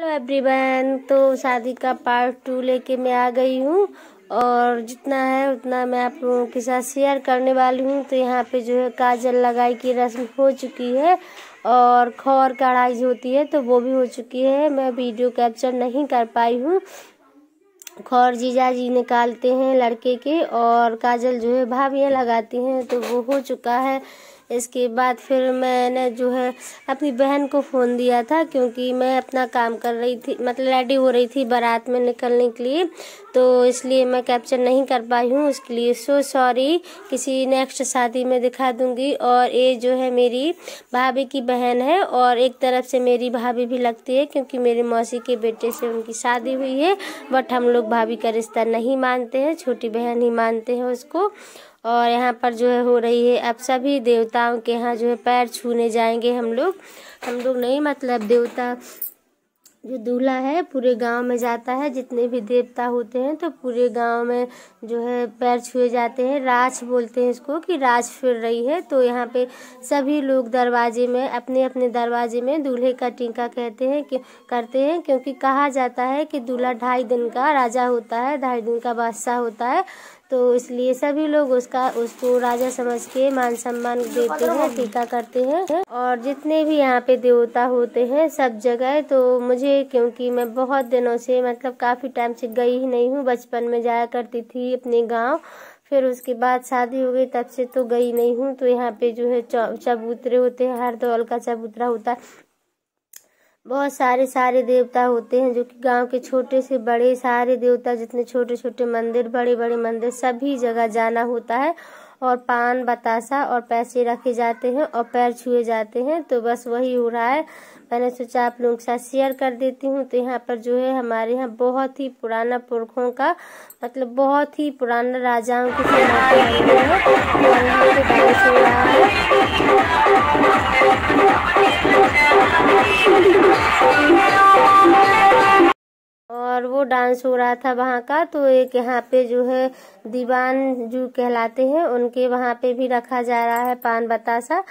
hello everyone तो शादी का पार्ट टू लेके मैं आ गई हूँ और जितना है उतना मैं आप लोगों के साथ शेयर करने वाली हूँ तो यहाँ पे जो है काजल लगाई की रस्म हो चुकी है और खौर कढ़ाई होती है तो वो भी हो चुकी है मैं वीडियो कैप्चर नहीं कर पाई हूँ खौर जीजा जी निकालते हैं लड़के के और काजल जो है भाभियाँ लगाती हैं तो वो हो चुका है इसके बाद फिर मैंने जो है अपनी बहन को फ़ोन दिया था क्योंकि मैं अपना काम कर रही थी मतलब रेडी हो रही थी बारात में निकलने के लिए तो इसलिए मैं कैप्चर नहीं कर पाई हूँ उसके लिए सो सॉरी किसी नेक्स्ट शादी में दिखा दूँगी और ये जो है मेरी भाभी की बहन है और एक तरफ से मेरी भाभी भी लगती है क्योंकि मेरे मौसी के बेटे से उनकी शादी हुई है बट हम लोग भाभी का रिश्ता नहीं मानते हैं छोटी बहन ही मानते हैं उसको और यहाँ पर जो है हो रही है अब सभी देवताओं के यहाँ जो है पैर छूने जाएंगे हम लोग हम लोग नहीं मतलब देवता जो दूल्हा है पूरे गांव में जाता है जितने भी देवता होते हैं तो पूरे गांव में जो है पैर छुए जाते हैं राज बोलते हैं इसको कि राज फिर रही है तो यहाँ पे सभी लोग दरवाजे में अपने अपने दरवाजे में दूल्हे का टीका कहते हैं कि करते हैं क्योंकि कहा जाता है कि दूल्हा ढाई दिन का राजा होता है ढाई दिन का बादशाह होता है तो इसलिए सभी लोग उसका उसको राजा समझ के मान सम्मान देते हैं टीका करते हैं और जितने भी यहाँ पे देवता होते हैं सब जगह तो मुझे क्योंकि मैं बहुत दिनों से मतलब काफ़ी टाइम से गई ही नहीं हूँ बचपन में जाया करती थी अपने गाँव फिर उसके बाद शादी हो गई तब से तो गई नहीं हूँ तो यहाँ पे जो है चबूतरे होते हैं हर दौल का चबूतरा होता है बहुत सारे सारे देवता होते हैं जो कि गांव के छोटे से बड़े सारे देवता जितने छोटे छोटे मंदिर बड़े बड़े मंदिर सभी जगह जाना होता है और पान बताशा और पैसे रखे जाते हैं और पैर छुए जाते हैं तो बस वही हो रहा है मैंने सोचा आप लोगों के साथ शेयर कर देती हूँ तो यहाँ पर जो है हमारे यहाँ बहुत ही पुराना पुरखों का मतलब बहुत ही पुराना राजाओं के है और वो डांस हो रहा था वहाँ का तो एक यहाँ पे जो है दीवान जो कहलाते हैं उनके वहाँ पे भी रखा जा रहा है पान बतासा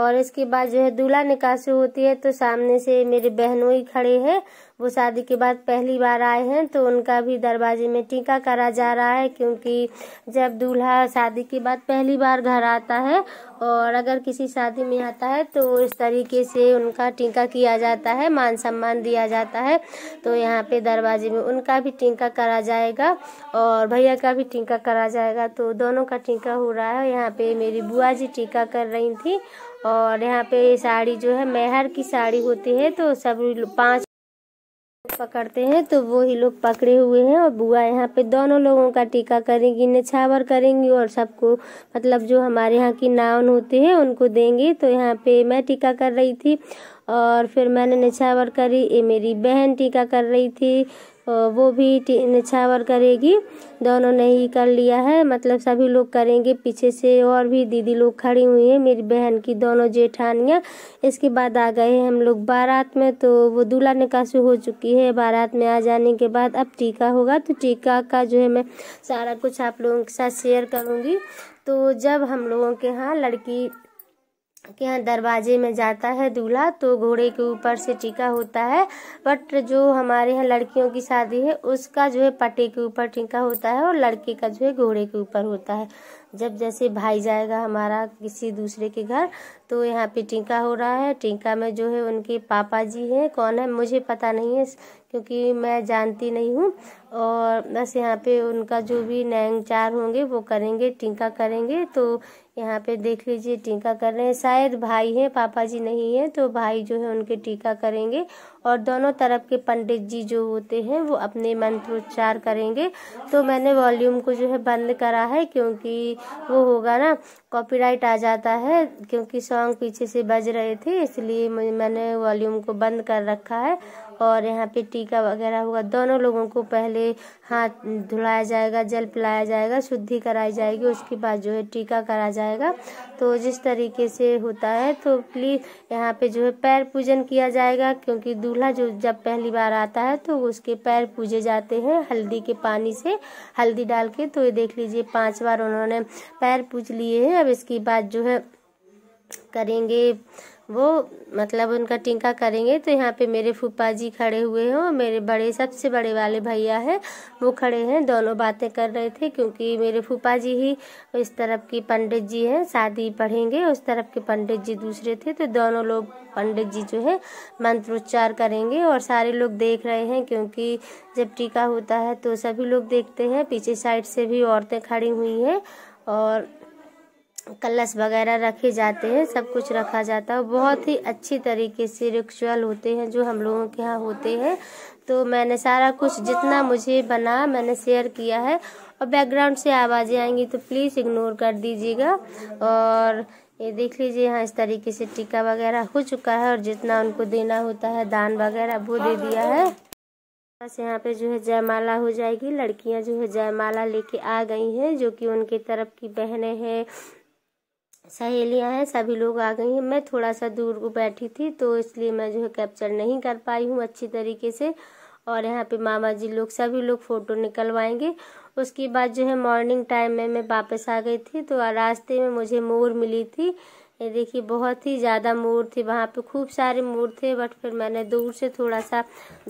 और इसके बाद जो है दूल्हा निकासी होती है तो सामने से मेरी बहनों ही खड़े हैं वो शादी के बाद पहली बार आए हैं तो उनका भी दरवाजे में टीका करा जा रहा है क्योंकि जब दूल्हा शादी के बाद पहली बार घर आता है और अगर किसी शादी में आता है तो इस तरीके से उनका टीका किया जाता है मान सम्मान दिया जाता है तो यहाँ पे दरवाजे में उनका भी टीका करा जाएगा और भैया का भी टीका करा जाएगा तो दोनों का टीका हो रहा है यहाँ पे मेरी बुआ जी टीका कर रही थी और यहाँ पे साड़ी जो है मेहर की साड़ी होती है तो सब पाँच पकड़ते हैं तो वो ही लोग पकड़े हुए हैं और बुआ यहाँ पे दोनों लोगों का टीका करेंगी नछावर करेंगी और सबको मतलब जो हमारे यहाँ की नाउन होते हैं उनको देंगे तो यहाँ पे मैं टीका कर रही थी और फिर मैंने निछावर करी ये मेरी बहन टीका कर रही थी वो भी निछावर करेगी दोनों ने ही कर लिया है मतलब सभी लोग करेंगे पीछे से और भी दीदी लोग खड़ी हुई हैं मेरी बहन की दोनों जेठानियाँ इसके बाद आ गए हैं हम लोग बारात में तो वो दूल्हा निकासी हो चुकी है बारात में आ जाने के बाद अब टीका होगा तो टीका का जो है मैं सारा कुछ आप लोगों के साथ शेयर करूँगी तो जब हम लोगों के यहाँ लड़की के हाँ, दरवाजे में जाता है दूल्हा तो घोड़े के ऊपर से टीका होता है बट जो हमारे यहाँ लड़कियों की शादी है उसका जो है पटे के ऊपर टीका होता है और लड़के का जो है घोड़े के ऊपर होता है जब जैसे भाई जाएगा हमारा किसी दूसरे के घर तो यहाँ पे टीका हो रहा है टीका में जो है उनके पापा जी हैं कौन है मुझे पता नहीं है क्योंकि मैं जानती नहीं हूँ और बस यहाँ पे उनका जो भी नैंगचार होंगे वो करेंगे टीका करेंगे तो यहाँ पे देख लीजिए टीका कर रहे हैं शायद भाई हैं पापा जी नहीं हैं तो भाई जो है उनके टीका करेंगे और दोनों तरफ के पंडित जी जो होते हैं वो अपने मंत्रोच्चार करेंगे तो मैंने वॉल्यूम को जो है बंद करा है क्योंकि वो होगा ना कॉपीराइट आ जाता है क्योंकि सॉन्ग पीछे से बज रहे थे इसलिए मैंने वॉल्यूम को बंद कर रखा है और यहाँ पे टीका वगैरह होगा दोनों लोगों को पहले हाथ धुलाया जाएगा जल पिलाया जाएगा शुद्धि कराई जाएगी उसके बाद जो है टीका करा जाएगा तो जिस तरीके से होता है तो प्लीज़ यहाँ पे जो है पैर पूजन किया जाएगा क्योंकि दूल्हा जो जब पहली बार आता है तो उसके पैर पूजे जाते हैं हल्दी के पानी से हल्दी डाल के तो ये देख लीजिए पांच बार उन्होंने पैर पूज लिए हैं अब इसके बाद जो है करेंगे वो मतलब उनका टीका करेंगे तो यहाँ पे मेरे फूफा जी खड़े हुए हैं और मेरे बड़े सबसे बड़े वाले भैया हैं वो खड़े हैं दोनों बातें कर रहे थे क्योंकि मेरे फूफा जी ही इस तरफ की पंडित जी हैं शादी पढ़ेंगे उस तरफ के पंडित जी दूसरे थे तो दोनों लोग पंडित जी जो है मंत्रोच्चार करेंगे और सारे लोग देख रहे हैं क्योंकि जब टीका होता है तो सभी लोग देखते हैं पीछे साइड से भी औरतें खड़ी हुई हैं और कलश वगैरह रखे जाते हैं सब कुछ रखा जाता है बहुत ही अच्छी तरीके से रिक्चुअल होते हैं जो हम लोगों के यहाँ होते हैं तो मैंने सारा कुछ जितना मुझे बना मैंने शेयर किया है और बैकग्राउंड से आवाज़ें आएंगी तो प्लीज़ इग्नोर कर दीजिएगा और ये देख लीजिए यहाँ इस तरीके से टीका वगैरह हो चुका है और जितना उनको देना होता है दान वगैरह वो दे दिया है बस यहाँ पे जो है जयमाला हो जाएगी लड़कियाँ जो है जयमाला लेके आ गई हैं जो कि उनके तरफ की बहनें हैं सहेलियां हैं सभी लोग आ गई हैं मैं थोड़ा सा दूर को बैठी थी तो इसलिए मैं जो है कैप्चर नहीं कर पाई हूँ अच्छी तरीके से और यहाँ पे मामा जी लोग सभी लोग फ़ोटो निकलवाएंगे उसके बाद जो है मॉर्निंग टाइम में मैं वापस आ गई थी तो रास्ते में मुझे मोर मिली थी ये देखिए बहुत ही ज़्यादा मोर थे वहाँ पे खूब सारे मोर थे बट फिर मैंने दूर से थोड़ा सा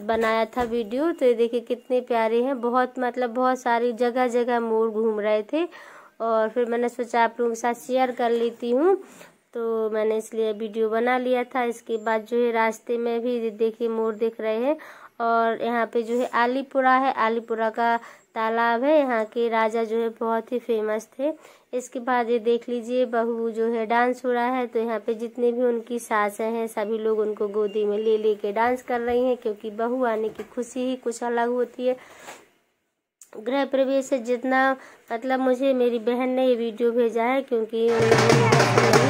बनाया था वीडियो तो ये देखिए कितने प्यारे हैं बहुत मतलब बहुत सारी जगह जगह मोर घूम रहे थे और फिर मैंने सोचा आप लोगों के साथ शेयर कर लेती हूँ तो मैंने इसलिए वीडियो बना लिया था इसके बाद जो है रास्ते में भी देखिए मोर दिख रहे हैं और यहाँ पे जो है आलीपुरा है आलीपुरा का तालाब है यहाँ के राजा जो है बहुत ही फेमस थे इसके बाद ये देख लीजिए बहू जो है डांस हो रहा है तो यहाँ पे जितने भी उनकी सासें हैं सभी लोग उनको गोदी में ले ले के डांस कर रही हैं क्योंकि बहू आने की खुशी ही कुछ अलग होती है गृह प्रवेश से जितना मतलब मुझे मेरी बहन ने ये वीडियो भेजा है क्योंकि